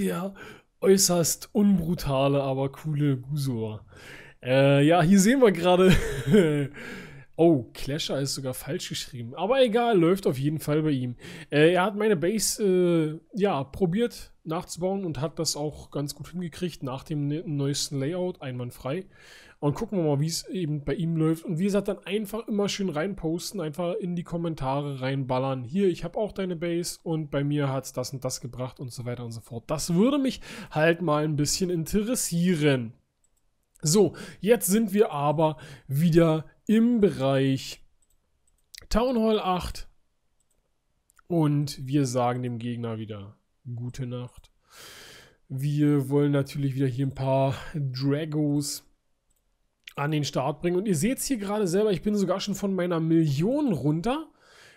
der äußerst unbrutale, aber coole Gusor. Äh, ja, hier sehen wir gerade Oh, Clasher ist sogar falsch geschrieben. Aber egal, läuft auf jeden Fall bei ihm. Äh, er hat meine Base, äh, ja, probiert nachzubauen und hat das auch ganz gut hingekriegt nach dem ne neuesten Layout, einwandfrei. Und gucken wir mal, wie es eben bei ihm läuft. Und wie gesagt, dann einfach immer schön reinposten, einfach in die Kommentare reinballern. Hier, ich habe auch deine Base und bei mir hat es das und das gebracht und so weiter und so fort. Das würde mich halt mal ein bisschen interessieren. So, jetzt sind wir aber wieder im Bereich Town Hall 8 und wir sagen dem Gegner wieder gute Nacht. Wir wollen natürlich wieder hier ein paar Dragos an den Start bringen. Und ihr seht es hier gerade selber, ich bin sogar schon von meiner Million runter.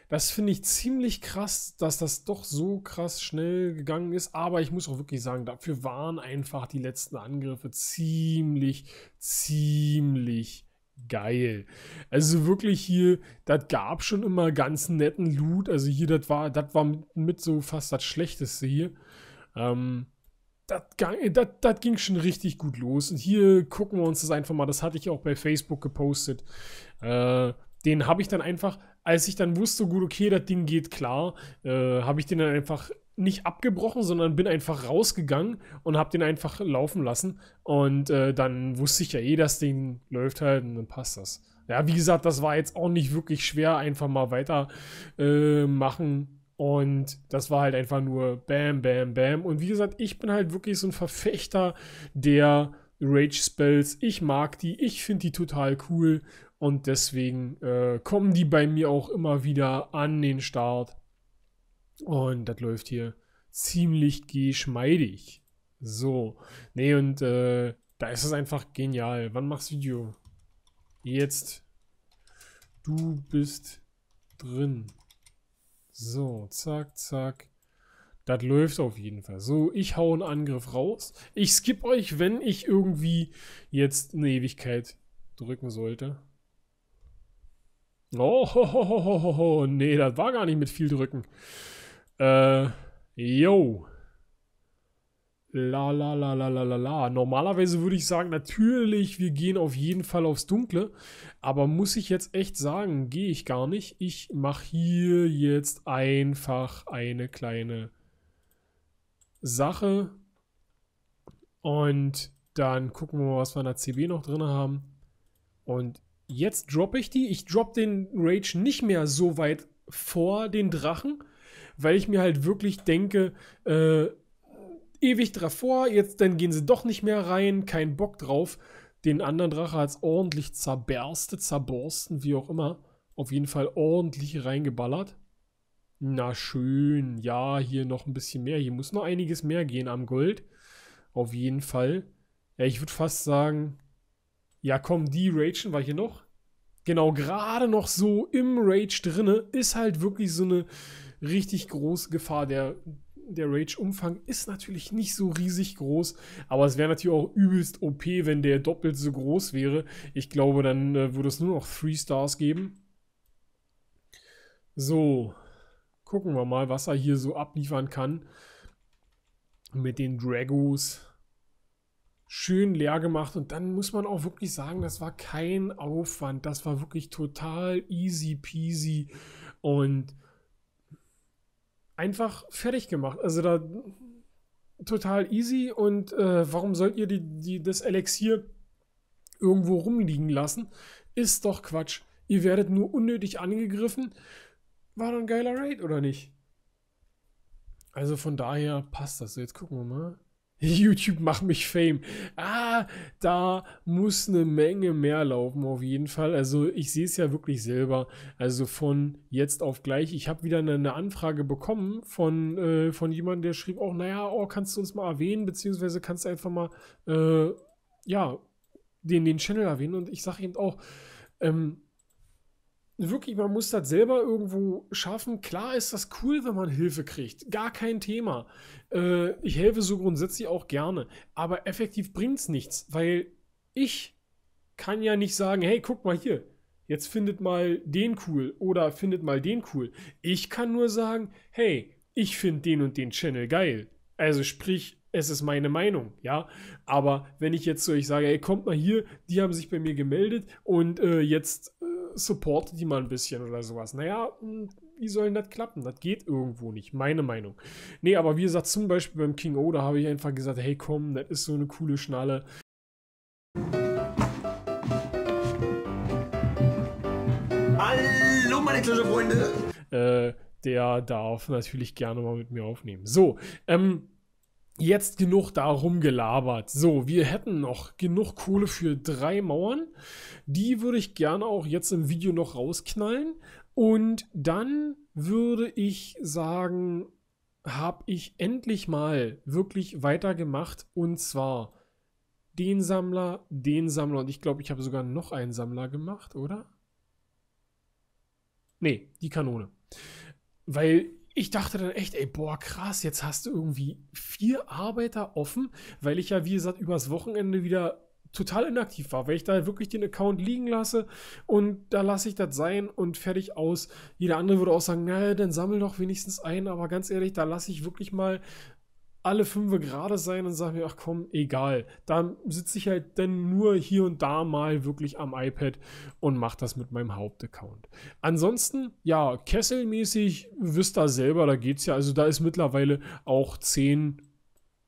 Das finde ich ziemlich krass, dass das doch so krass schnell gegangen ist. Aber ich muss auch wirklich sagen, dafür waren einfach die letzten Angriffe ziemlich, ziemlich geil. Also wirklich hier, das gab schon immer ganz netten Loot. Also hier, das war, das war mit, mit so fast das Schlechteste hier. Ähm, das ging schon richtig gut los. Und hier gucken wir uns das einfach mal. Das hatte ich auch bei Facebook gepostet. Äh, den habe ich dann einfach, als ich dann wusste, gut, okay, das Ding geht klar, äh, habe ich den dann einfach nicht abgebrochen, sondern bin einfach rausgegangen und habe den einfach laufen lassen. Und äh, dann wusste ich ja eh, das Ding läuft halt und dann passt das. Ja, wie gesagt, das war jetzt auch nicht wirklich schwer, einfach mal weiter äh, machen. Und das war halt einfach nur Bam, Bam, Bam. Und wie gesagt, ich bin halt wirklich so ein Verfechter der Rage Spells. Ich mag die, ich finde die total cool. Und deswegen äh, kommen die bei mir auch immer wieder an den Start. Und das läuft hier ziemlich geschmeidig. So. Nee, und äh, da ist es einfach genial. Wann machst du Video? Jetzt. Du bist drin. So, zack, zack. Das läuft auf jeden Fall. So, ich hau einen Angriff raus. Ich skip euch, wenn ich irgendwie jetzt eine Ewigkeit drücken sollte. Oh, ho, ho, ho, ho, ho, ho. nee, das war gar nicht mit viel drücken. Äh, yo. La la la la la la la. Normalerweise würde ich sagen, natürlich, wir gehen auf jeden Fall aufs Dunkle. Aber muss ich jetzt echt sagen, gehe ich gar nicht. Ich mache hier jetzt einfach eine kleine Sache. Und dann gucken wir mal, was wir in der CB noch drin haben. Und jetzt droppe ich die. Ich droppe den Rage nicht mehr so weit vor den Drachen, weil ich mir halt wirklich denke, äh, ewig davor, jetzt dann gehen sie doch nicht mehr rein, kein Bock drauf. Den anderen Drache hat es ordentlich zerberstet, zerborsten, wie auch immer. Auf jeden Fall ordentlich reingeballert. Na schön, ja, hier noch ein bisschen mehr. Hier muss noch einiges mehr gehen am Gold. Auf jeden Fall. Ja, ich würde fast sagen, ja komm, die Ragen war hier noch. Genau, gerade noch so im Rage drinne ist halt wirklich so eine richtig große Gefahr der, der Rage-Umfang ist natürlich nicht so riesig groß, aber es wäre natürlich auch übelst OP, wenn der doppelt so groß wäre. Ich glaube, dann äh, würde es nur noch 3 Stars geben. So, gucken wir mal, was er hier so abliefern kann mit den Dragos. Schön leer gemacht und dann muss man auch wirklich sagen, das war kein Aufwand. Das war wirklich total easy peasy und einfach fertig gemacht. Also da total easy und äh, warum sollt ihr die, die, das Elixier irgendwo rumliegen lassen? Ist doch Quatsch. Ihr werdet nur unnötig angegriffen. War doch ein geiler Raid, oder nicht? Also von daher passt das. jetzt gucken wir mal. YouTube macht mich Fame. Ah, da muss eine Menge mehr laufen auf jeden Fall. Also ich sehe es ja wirklich selber. Also von jetzt auf gleich. Ich habe wieder eine, Anfrage bekommen von, äh, von jemandem, der schrieb auch, naja, oh, kannst du uns mal erwähnen, beziehungsweise kannst du einfach mal, äh, ja, den, den Channel erwähnen. Und ich sage eben auch, ähm, wirklich, man muss das selber irgendwo schaffen. Klar ist das cool, wenn man Hilfe kriegt. Gar kein Thema. Äh, ich helfe so grundsätzlich auch gerne. Aber effektiv bringt es nichts, weil ich kann ja nicht sagen, hey, guck mal hier, jetzt findet mal den cool oder findet mal den cool. Ich kann nur sagen, hey, ich finde den und den Channel geil. Also sprich, es ist meine Meinung, ja. Aber wenn ich jetzt so, ich sage, ey, kommt mal hier, die haben sich bei mir gemeldet und äh, jetzt äh, supporte die mal ein bisschen oder sowas. Naja, hm, wie soll denn das klappen? Das geht irgendwo nicht, meine Meinung. Nee, aber wie gesagt, zum Beispiel beim King O, da habe ich einfach gesagt, hey komm, das ist so eine coole Schnalle. Hallo meine Klasse Freunde! Äh, der darf natürlich gerne mal mit mir aufnehmen. So, ähm, jetzt genug darum gelabert. So, wir hätten noch genug Kohle für drei Mauern. Die würde ich gerne auch jetzt im Video noch rausknallen. Und dann würde ich sagen, habe ich endlich mal wirklich weitergemacht. Und zwar den Sammler, den Sammler. Und ich glaube, ich habe sogar noch einen Sammler gemacht, oder? Nee, die Kanone. Weil ich dachte dann echt, ey, boah, krass, jetzt hast du irgendwie vier Arbeiter offen, weil ich ja, wie gesagt, übers Wochenende wieder total inaktiv war, weil ich da wirklich den Account liegen lasse und da lasse ich das sein und fertig aus. Jeder andere würde auch sagen, naja, dann sammel doch wenigstens ein, aber ganz ehrlich, da lasse ich wirklich mal alle fünf gerade sein und sagen mir, ach komm, egal. Dann sitze ich halt dann nur hier und da mal wirklich am iPad und mache das mit meinem Hauptaccount. Ansonsten, ja, kesselmäßig, wisst ihr selber, da geht es ja. Also da ist mittlerweile auch 10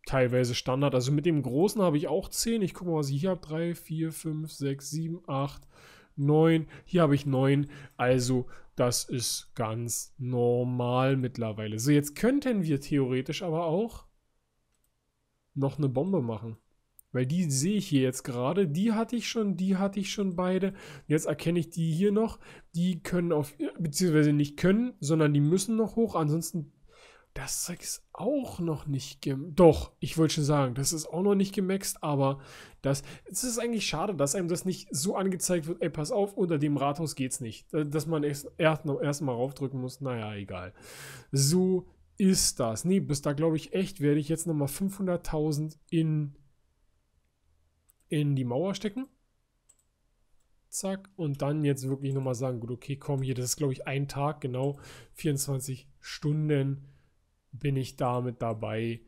teilweise Standard. Also mit dem großen habe ich auch 10. Ich gucke mal, was ich hier habe. 3, 4, 5, 6, 7, 8, 9. Hier habe ich 9. Also das ist ganz normal mittlerweile. So, jetzt könnten wir theoretisch aber auch noch eine Bombe machen. Weil die sehe ich hier jetzt gerade. Die hatte ich schon, die hatte ich schon beide. Jetzt erkenne ich die hier noch. Die können auf, beziehungsweise nicht können, sondern die müssen noch hoch. Ansonsten, das Zeug ist auch noch nicht gem... Doch, ich wollte schon sagen, das ist auch noch nicht gemaxt, aber das, es ist eigentlich schade, dass einem das nicht so angezeigt wird. Ey, pass auf, unter dem Rathaus geht's nicht. Dass man erst, erst, erst mal raufdrücken muss. Naja, egal. So ist das? Nee, bis da glaube ich echt, werde ich jetzt nochmal 500.000 in, in die Mauer stecken. Zack. Und dann jetzt wirklich nochmal sagen, gut, okay, komm hier, das ist glaube ich ein Tag, genau 24 Stunden bin ich damit dabei.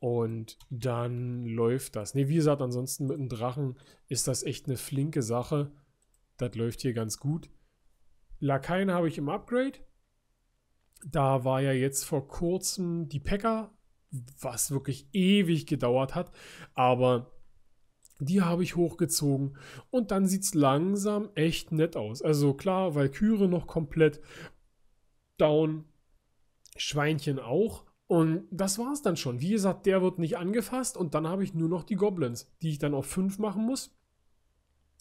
Und dann läuft das. Ne, wie gesagt, ansonsten mit einem Drachen ist das echt eine flinke Sache. Das läuft hier ganz gut. Lakaien habe ich im Upgrade. Da war ja jetzt vor kurzem die Packer, e was wirklich ewig gedauert hat, aber die habe ich hochgezogen und dann sieht es langsam echt nett aus. Also klar, Valkyrie noch komplett down, Schweinchen auch. Und das war es dann schon. Wie gesagt, der wird nicht angefasst und dann habe ich nur noch die Goblins, die ich dann auf 5 machen muss.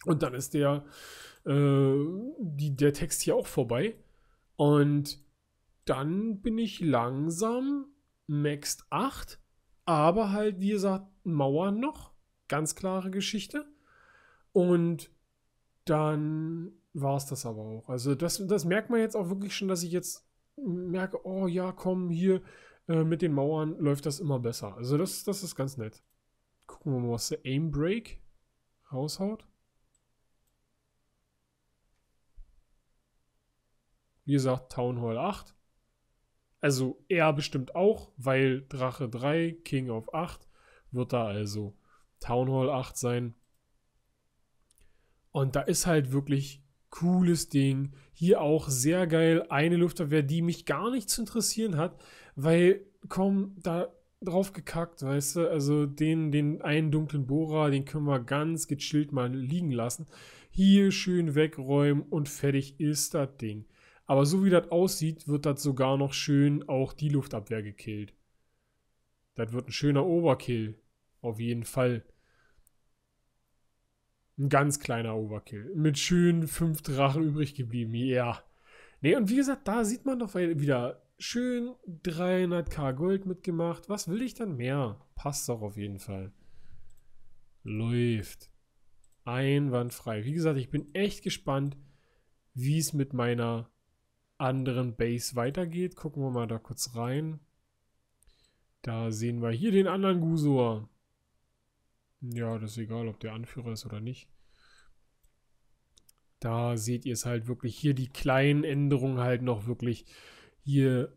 Und dann ist der, äh, die, der Text hier auch vorbei. Und dann bin ich langsam Max 8, aber halt, wie gesagt, Mauer noch. Ganz klare Geschichte. Und dann war es das aber auch. Also das, das merkt man jetzt auch wirklich schon, dass ich jetzt merke, oh ja, komm, hier äh, mit den Mauern läuft das immer besser. Also das, das ist ganz nett. Gucken wir mal, was der Aim Break raushaut. Wie gesagt, Town Hall 8. Also er bestimmt auch, weil Drache 3, King of 8, wird da also Town Hall 8 sein. Und da ist halt wirklich cooles Ding. Hier auch sehr geil. Eine Luftabwehr, die mich gar nicht zu interessieren hat, weil, komm, da drauf gekackt, weißt du? Also den, den einen dunklen Bohrer, den können wir ganz gechillt mal liegen lassen. Hier schön wegräumen und fertig ist das Ding. Aber so wie das aussieht, wird das sogar noch schön auch die Luftabwehr gekillt. Das wird ein schöner Overkill. Auf jeden Fall. Ein ganz kleiner Overkill. Mit schön fünf Drachen übrig geblieben. Ja. Yeah. Nee, und wie gesagt, da sieht man doch wieder schön 300k Gold mitgemacht. Was will ich dann mehr? Passt doch auf jeden Fall. Läuft. Einwandfrei. Wie gesagt, ich bin echt gespannt, wie es mit meiner anderen Base weitergeht. Gucken wir mal da kurz rein. Da sehen wir hier den anderen Gusor. Ja, das ist egal, ob der Anführer ist oder nicht. Da seht ihr es halt wirklich hier, die kleinen Änderungen halt noch wirklich hier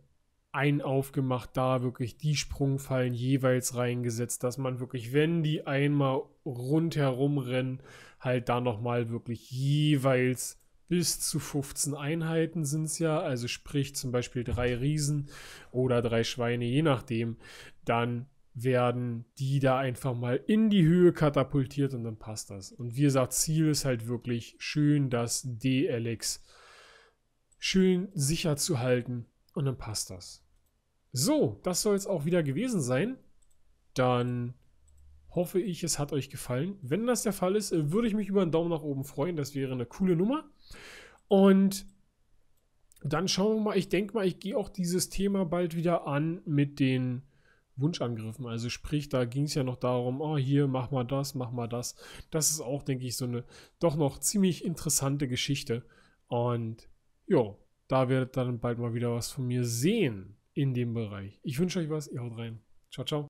ein aufgemacht, da wirklich die Sprungfallen jeweils reingesetzt, dass man wirklich, wenn die einmal rundherum rennen, halt da nochmal wirklich jeweils bis zu 15 Einheiten sind es ja, also sprich zum Beispiel drei Riesen oder drei Schweine, je nachdem, dann werden die da einfach mal in die Höhe katapultiert und dann passt das. Und wie gesagt, Ziel ist halt wirklich schön, das DLX schön sicher zu halten und dann passt das. So, das soll es auch wieder gewesen sein. Dann hoffe ich, es hat euch gefallen. Wenn das der Fall ist, äh, würde ich mich über einen Daumen nach oben freuen. Das wäre eine coole Nummer. Und dann schauen wir mal, ich denke mal, ich gehe auch dieses Thema bald wieder an mit den Wunschangriffen. Also sprich, da ging es ja noch darum, oh hier, mach mal das, mach mal das. Das ist auch, denke ich, so eine doch noch ziemlich interessante Geschichte. Und ja, da werdet ihr dann bald mal wieder was von mir sehen in dem Bereich. Ich wünsche euch was, ihr haut rein. Ciao, ciao.